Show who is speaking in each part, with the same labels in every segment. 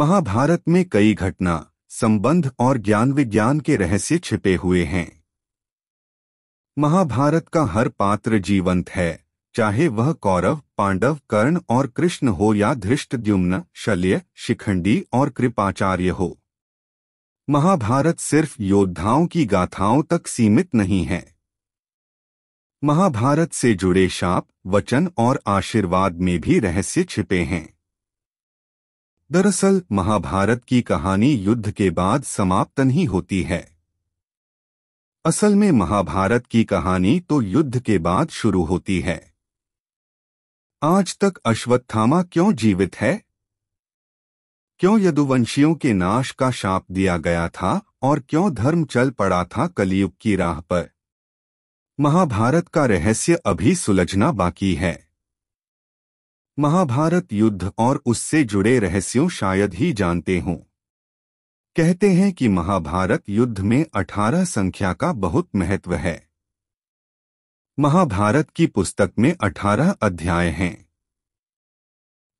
Speaker 1: महाभारत में कई घटना संबंध और ज्ञान विज्ञान के रहस्य छिपे हुए हैं महाभारत का हर पात्र जीवंत है चाहे वह कौरव पांडव कर्ण और कृष्ण हो या धृष्टद्युम्न शल्य शिखंडी और कृपाचार्य हो महाभारत सिर्फ योद्धाओं की गाथाओं तक सीमित नहीं है महाभारत से जुड़े शाप वचन और आशीर्वाद में भी रहस्य छिपे हैं दरअसल महाभारत की कहानी युद्ध के बाद समाप्त नहीं होती है असल में महाभारत की कहानी तो युद्ध के बाद शुरू होती है आज तक अश्वत्थामा क्यों जीवित है क्यों यदुवंशियों के नाश का शाप दिया गया था और क्यों धर्म चल पड़ा था कलयुग की राह पर महाभारत का रहस्य अभी सुलझना बाकी है महाभारत युद्ध और उससे जुड़े रहस्यों शायद ही जानते हों कहते हैं कि महाभारत युद्ध में अठारह संख्या का बहुत महत्व है महाभारत की पुस्तक में अठारह अध्याय हैं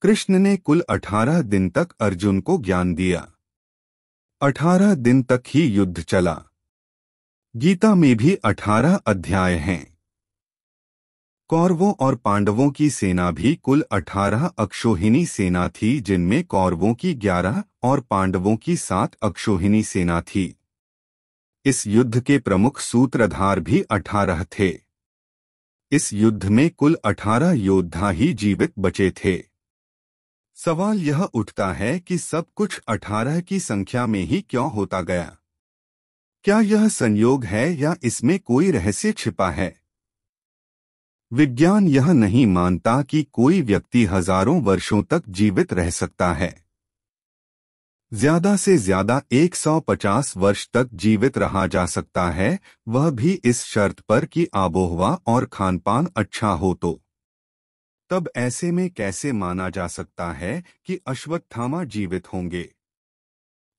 Speaker 1: कृष्ण ने कुल अठारह दिन तक अर्जुन को ज्ञान दिया अठारह दिन तक ही युद्ध चला गीता में भी अठारह अध्याय हैं कौरवों और पांडवों की सेना भी कुल 18 अक्षोहिणी सेना थी जिनमें कौरवों की 11 और पांडवों की 7 अक्षोहिणी सेना थी इस युद्ध के प्रमुख सूत्रधार भी 18 थे इस युद्ध में कुल 18 योद्धा ही जीवित बचे थे सवाल यह उठता है कि सब कुछ 18 की संख्या में ही क्यों होता गया क्या यह संयोग है या इसमें कोई रहस्य छिपा है विज्ञान यह नहीं मानता कि कोई व्यक्ति हजारों वर्षों तक जीवित रह सकता है ज्यादा से ज्यादा 150 वर्ष तक जीवित रहा जा सकता है वह भी इस शर्त पर कि आबोहवा और खानपान अच्छा हो तो तब ऐसे में कैसे माना जा सकता है कि अश्वत्थामा जीवित होंगे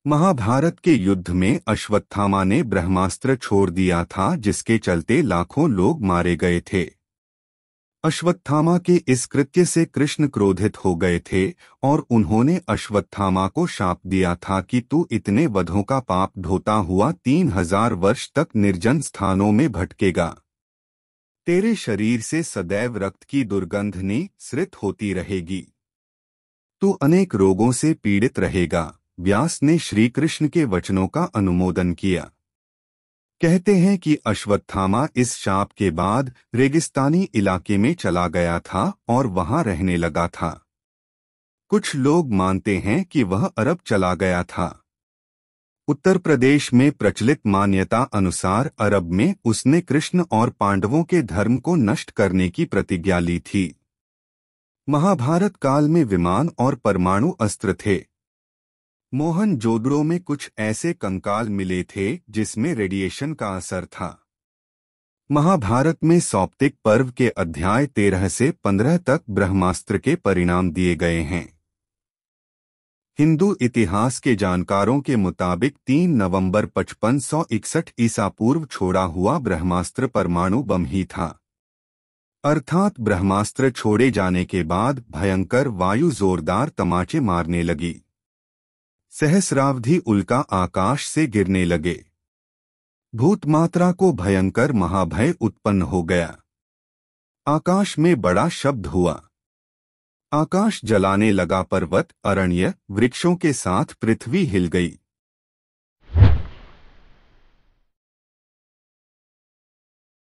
Speaker 1: महाभारत के युद्ध में अश्वत्थामा ने ब्रह्मास्त्र छोड़ दिया था जिसके चलते लाखों लोग मारे गए थे अश्वत्थामा के इस कृत्य से कृष्ण क्रोधित हो गए थे और उन्होंने अश्वत्थामा को शाप दिया था कि तू इतने वधों का पाप ढोता हुआ तीन हजार वर्ष तक निर्जन स्थानों में भटकेगा तेरे शरीर से सदैव रक्त की ने सृत होती रहेगी तू अनेक रोगों से पीड़ित रहेगा व्यास ने श्रीकृष्ण के वचनों का अनुमोदन किया कहते हैं कि अश्वत्थामा इस शाप के बाद रेगिस्तानी इलाके में चला गया था और वहां रहने लगा था कुछ लोग मानते हैं कि वह अरब चला गया था उत्तर प्रदेश में प्रचलित मान्यता अनुसार अरब में उसने कृष्ण और पांडवों के धर्म को नष्ट करने की प्रतिज्ञा ली थी महाभारत काल में विमान और परमाणु अस्त्र थे मोहन जोदड़ो में कुछ ऐसे कंकाल मिले थे जिसमें रेडिएशन का असर था महाभारत में सौप्तिक पर्व के अध्याय तेरह से पंद्रह तक ब्रह्मास्त्र के परिणाम दिए गए हैं हिंदू इतिहास के जानकारों के मुताबिक 3 नवंबर 5561 ईसा पूर्व छोड़ा हुआ ब्रह्मास्त्र परमाणु बम ही था अर्थात ब्रह्मास्त्र छोड़े जाने के बाद भयंकर वायु जोरदार तमाचे मारने लगी सहस्रावधि उल्का आकाश से गिरने लगे भूत मात्रा को भयंकर महाभय उत्पन्न हो गया आकाश में बड़ा शब्द हुआ आकाश जलाने लगा पर्वत अरण्य वृक्षों के साथ पृथ्वी हिल गई